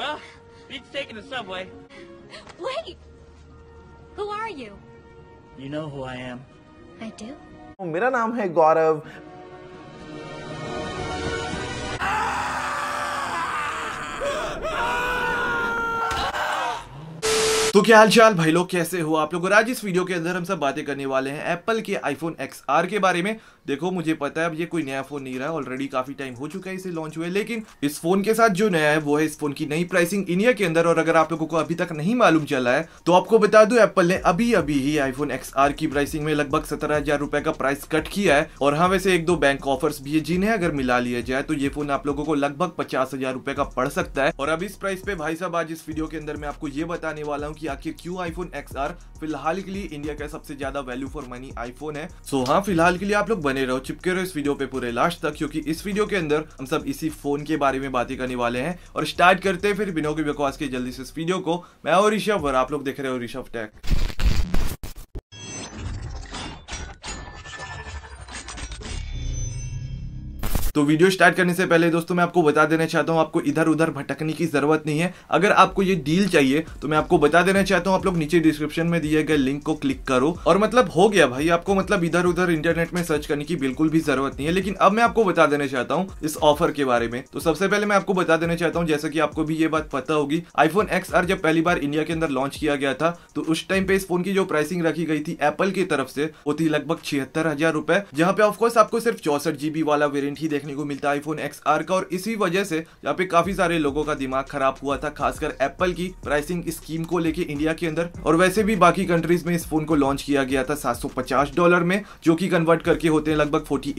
Well, beats taking the subway. Wait! Who are you? You know who I am. I do. मेरा नाम है गौरव तो क्या हाल चाल भाई लोग कैसे हो आप लोग आज इस वीडियो के अंदर हम सब बातें करने वाले हैं एप्पल के आईफोन एक्स आर के बारे में देखो मुझे पता है अब ये कोई नया फोन नहीं रहा ऑलरेडी काफी टाइम हो चुका है इसे लॉन्च हुए लेकिन इस फोन के साथ जो नया है वो है इस फोन की नई प्राइसिंग इंडिया के अंदर और अगर आप लोगों को अभी तक नहीं मालूम चला है तो आपको बता दू एप्पल ने अभी अभी ही आईफोन एक्स आर की प्राइसिंग में लगभग सत्रह हजार रुपए का प्राइस कट किया है और हाँ वैसे एक दो बैंक ऑफर्स भी है जिन्हें अगर मिला लिया जाए तो ये फोन आप लोगों को लगभग पचास हजार रुपए का पड़ सकता है और अब इस प्राइस पे भाई साहब आज इस वीडियो के अंदर मैं आपको ये बताने वाला हूँ कि आखिर क्यों आईफोन एक्स फिलहाल के लिए इंडिया का सबसे ज्यादा वैल्यू फॉर मनी आईफोन है सो so, हाँ फिलहाल के लिए आप लोग बने रहो चिपके रहो इस वीडियो पे पूरे लास्ट तक क्योंकि इस वीडियो के अंदर हम सब इसी फोन के बारे में बातें करने वाले हैं और स्टार्ट करते हैं फिर बिनो की बकवास के जल्दी से इस वीडियो को मैं और ऋषभ और आप लोग देख रहे हो ऋषभ टैक तो वीडियो स्टार्ट करने से पहले दोस्तों मैं आपको बता देना चाहता हूँ आपको इधर उधर भटकने की जरूरत नहीं है अगर आपको ये डील चाहिए तो मैं आपको बता देना चाहता हूँ आप लोग नीचे डिस्क्रिप्शन में दिए गए लिंक को क्लिक करो और मतलब हो गया भाई आपको मतलब इधर उधर इंटरनेट में सर्च करने की बिल्कुल भी जरूरत नहीं है लेकिन अब मैं आपको बता देना चाहता हूँ इस ऑफर के बारे में तो सबसे पहले मैं आपको बता देना चाहता हूँ जैसा की आपको भी ये बात पता होगी आईफोन एक्स आर जब पहली बार इंडिया के अंदर लॉन्च किया गया था तो उस टाइम पे इस फोन की जो प्राइसिंग रखी गई थी एप्पल की तरफ से वो थी लगभग छिहत्तर हजार रुपए जहाँ पे ऑफकोर्स आपको सिर्फ चौसठ जीबी वाला वेरियंट ही देखने को मिलता है आईफोन एक्स आर का और इसी वजह से यहाँ पे काफी सारे लोगों का दिमाग खराब हुआ था खासकर एप्पल की प्राइसिंग स्कीम को लेके इंडिया के अंदर और वैसे भी बाकी कंट्रीज में इस फोन को लॉन्च किया गया था सात डॉलर में जो की कन्वर्ट करके होते हैं लगभग फोर्टी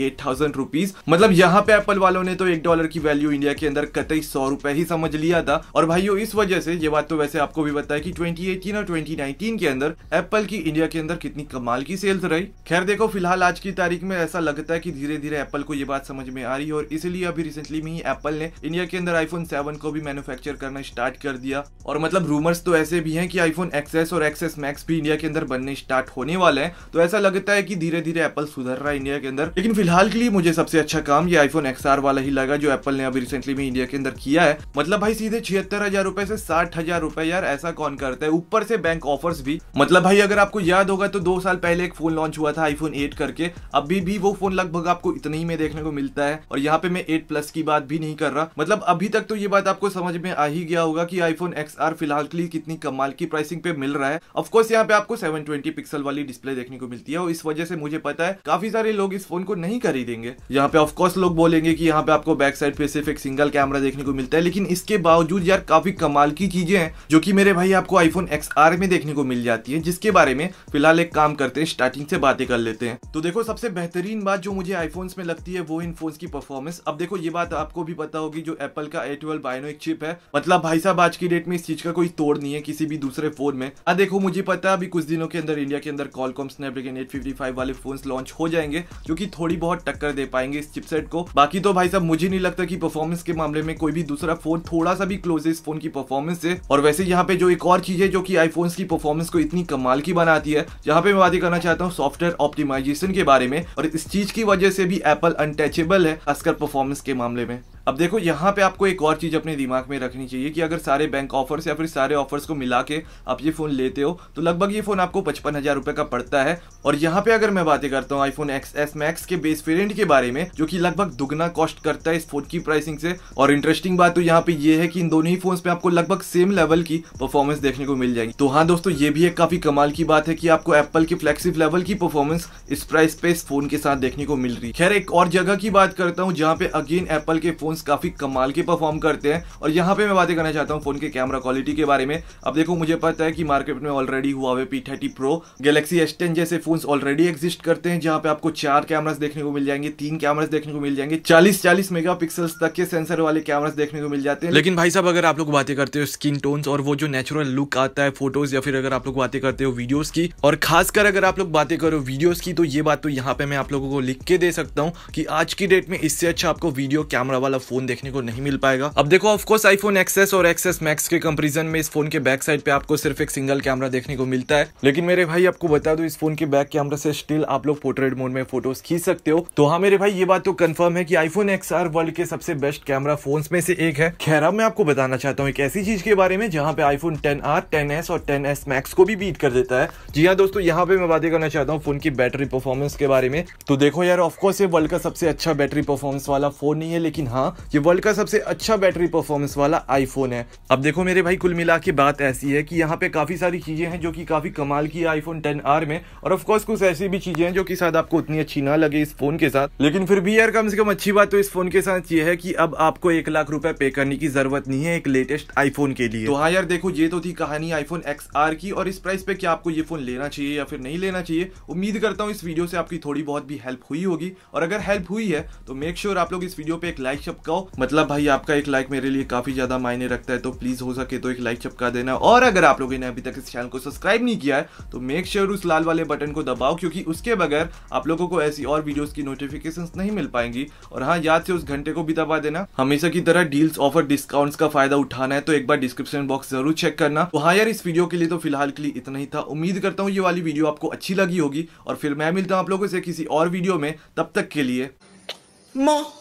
रुपीज मतलब यहाँ पे एप्पल वालों ने तो एक डॉलर की वैल्यू इंडिया के अंदर कतई सौ रुपए ही समझ लिया था और भाइयों इस वजह से ये बात तो वैसे आपको भी बताया कि 2018 और 2019 के अंदर एप्पल की इंडिया के अंदर कितनी कमाल की सेल्स रही खैर देखो फिलहाल आज की तारीख में ऐसा लगता है कि धीरे धीरे एप्पल को ये बात समझ में आ रही है और इसीलिए अभी रिसेंटली में ही एप्पल ने इंडिया के अंदर आईफोन सेवन को भी मैन्युफैक्चर करना स्टार्ट कर दिया और मतलब रूमर्स तो ऐसे भी हैं कि आईफोन एक्सेस और एक्सेस मैक्स भी इंडिया के अंदर बनने स्टार्ट होने वाले हैं तो ऐसा लगता है कि धीरे धीरे एप्पल सुधर रहा है इंडिया के अंदर लेकिन फिलहाल के लिए मुझे सबसे अच्छा काम ये आईफोन एक्स वाला ही लगा जो एप्पल ने अभी रिसेंटली में इंडिया के अंदर किया है मतलब भाई सीधे छिहत्तर हजार रुपए से साठ हजार रुपए यार ऐसा कौन करता है ऊपर से बैंक ऑफर्स भी मतलब भाई अगर आपको याद होगा तो दो साल पहले एक फोन लॉन्च हुआ था आईफोन एट करके अभी भी वो फोन लगभग आपको इतने ही में देखने को मिलता है और यहाँ पे मैं एट प्लस की बात भी नहीं कर रहा मतलब अभी तक तो ये बात आपको समझ में आ ही गया होगा कि आईफोन एक्स फिलहाल के लिए कितनी कमाल की प्राइसिंग पे मिल रहा है ऑफकोर्स यहाँ पे आपको सेवन पिक्सल वाली डिस्प्ले देखने को मिलती है और इस वजह से मुझे पता है काफी सारे लोग इस फोन को नहीं खरीदेंगे यहाँ पे ऑफकोर्स लोग बोलेंगे की यहाँ पे आपको बैक साइड पे सिर्फ एक सिंगल कैमरा देखने को मिलता है लेकिन इसके बावजूद यार काफी कमाल की चीजें हैं जो कि मेरे भाई आपको आईफोन एक्स में देखने को मिल जाती है जिसके बारे में फिलहाल एक काम करते हैं स्टार्टिंग से बातें कर लेते हैं तो देखो सबसे बेहतरीन बात जो मुझे आईफोन में लगती है वो इन फोन की परफॉर्मेंस अब देखो ये बात आपको भी पता होगी जो एप्पल का ए ट्वेल्व एक चिप है मतलब भाई साहब आज की डेट में इस चीज का कोई तोड़ नहीं है किसी भी दूसरे फोन में अब देखो मुझे पता है अभी कुछ दिनों के अंदर इंडिया के अंदर Qualcomm Snapdragon eight fifty five वाले फोन लॉन्च हो जाएंगे जो की थोड़ी बहुत टक्कर दे पाएंगे इस चिपसेट को बाकी तो भाई साहब मुझे नहीं लगता की परफॉर्मेंस के मामले में कोई भी दूसरा फोन थोड़ा सा भी क्लोज है इस फोन की परफॉर्मेंस से और वैसे यहाँ पे जो एक और चीज है जो की आईफोन की परफॉर्मेंस को इतनी कमाल की बनाती है यहाँ पे मैं बात करना चाहता हूँ सॉफ्टवेयर ऑप्टिमाइजेशन के बारे में और इस चीज की वजह से भी एप्पल अनटचेबल है खासकर परफॉर्मेंस के मामले में अब देखो यहाँ पे आपको एक और चीज़ अपने दिमाग में रखनी चाहिए कि अगर सारे बैंक ऑफर्स या फिर सारे ऑफर्स को मिला के आप ये फ़ोन लेते हो तो लगभग ये फ़ोन आपको पचपन हज़ार रुपये का पड़ता है और यहाँ पे अगर मैं बातें करता हूँ आईफोन एक्स एस मैक्स के बेस वेरियंट के बारे में जो कि लगभग दुगना कॉस्ट करता है इस फोन की प्राइसिंग से और इंटरेस्टिंग बात तो यहाँ पे ये है कि इन दोनों ही फोन पे आपको लगभग सेम लेवल की परफॉर्मेंस देखने को मिल जाएगी तो हाँ दोस्तों ये भी एक काफ़ी कमाल की बात है कि आपको एप्पल की फ्लेक्सिव लेवल की परफॉर्मेंस इस प्राइस पे इस फोन के साथ देखने को मिल रही खैर एक और जगह की बात करता हूँ जहाँ पे अगेन एप्पल के फोन फ़ोन्स काफ़ी कमाल के परफॉर्म करते हैं और यहाँ पे मैं बातें करना चाहता हूँ फ़ोन के कैमरा क्वालिटी के बारे में अब देखो मुझे पता है कि मार्केट में already Huawei P thirty Pro Galaxy S ten जैसे फोन ऑलरेडी एग्जिस्ट करते हैं जहाँ पे आपको चार कैमराज देखने को मिल जाएंगे तीन कैमराज देखने को मिल जाएंगे चालीस चालीस मेगा तक के सेंसर वाले कैमराज देखने को मिल जाते हैं लेकिन भाई साहब अगर आप लोग बातें करते हो स्किन टोन्स और वो जो नेचुरल लुक आता है फोटोज या फिर अगर आप लोग बातें करते हो वीडियोस की और खासकर अगर आप लोग बातें करो वीडियोस की तो ये बात तो यहाँ पे मैं आप लोगों को लिख के दे सकता हूँ कि आज की डेट में इससे अच्छा आपको वीडियो कैमरा वाला ज्यादा फोन देखने को नहीं मिल पाएगा अब देखो ऑफकोर्स आईफोन एक्सेस और एक्सेस मैक्स के कंपेरिजन में इस फोन के बैक साइड पे आपको सिर्फ एक सिंगल कैमरा देखने को मिलता है लेकिन मेरे भाई आपको बता दो इस फोन के बैक कैमरा से स्टिल आप लोग पोर्ट्रेट मोड में फोटोज खींच सकते हो तो हाँ मेरे भाई ये बात तो कंफर्म है कि आईफोन एक्स वर्ल्ड के सबसे बेस्ट कैमरा फोन में से एक है खैर अब मैं आपको बताना चाहता हूँ एक ऐसी चीज के बारे में जहाँ पे iPhone ten R ten S और टेन एस मैक्स को भी बीट कर देता है जी हाँ दोस्तों यहाँ पे मैं बातें करना चाहता हूँ फोन की बैटरी परफॉर्मेंस के बारे में तो देखो यार ऑफकोर्स ये वर्ल्ड का सबसे अच्छा बैटरी परफॉर्मेंस वाला फोन नहीं है लेकिन हाँ ये वर्ल्ड का सबसे अच्छा बैटरी परफॉर्मेंस वाला आईफोन है अब देखो मेरे भाई कुल मिला के बात ऐसी है कि यहाँ पे काफ़ी सारी चीज़ें हैं जो कि काफ़ी कमाल की है आईफोन टेन आर में और ऑफकोर्स कुछ ऐसी भी चीज़ें हैं जो कि शायद आपको उतनी अच्छी ना लगे इस फोन के साथ लेकिन फिर भी यार कम से कम अच्छी बात तो इस फोन के साथ ये है की अब आपको एक लाख रुपए पे करने की जरूरत नहीं है एक लेटेस्ट आईफोन के लिए तो हाँ यार देखो ये तो थी कहानी आईफोन एक्स की और इस प्राइस पे क्या आपको ये फोन लेना चाहिए या फिर नहीं लेना चाहिए उम्मीद करता हूँ इस वीडियो से आपकी थोड़ी बहुत भी हेल्प हुई होगी और अगर हेल्प हुई है तो मेक श्योर sure आप लोग इस वीडियो पे एक लाइक को मतलब भाई आपका एक लाइक मेरे लिए काफी ज्यादा मायने रखता है तो प्लीज हो सके तो एक लाइक चपका देना और अगर आप लोगों ने अभी तक इस चैनल को सब्सक्राइब नहीं किया है तो मेक श्योर sure उस लाल वाले बटन को दबाओ क्योंकि उसके बगैर आप लोगों को ऐसी और वीडियो की नोटिफिकेशन नहीं मिल पाएंगी और हाँ याद से उस घंटे को भी दबा देना हमेशा की तरह डील्स ऑफर डिस्काउंट का फायदा उठाना है तो एक बार डिस्क्रिप्शन बॉक्स जरूर चेक करना तो हाँ यार इस वीडियो के लिए तो फिलहाल के लिए इतना ही था उम्मीद करता हूँ ये वाली वीडियो आपको अच्छी लगी होगी और फिर मैं मिलता हूँ आप लोगों से किसी और वीडियो में तब तक के लिए मा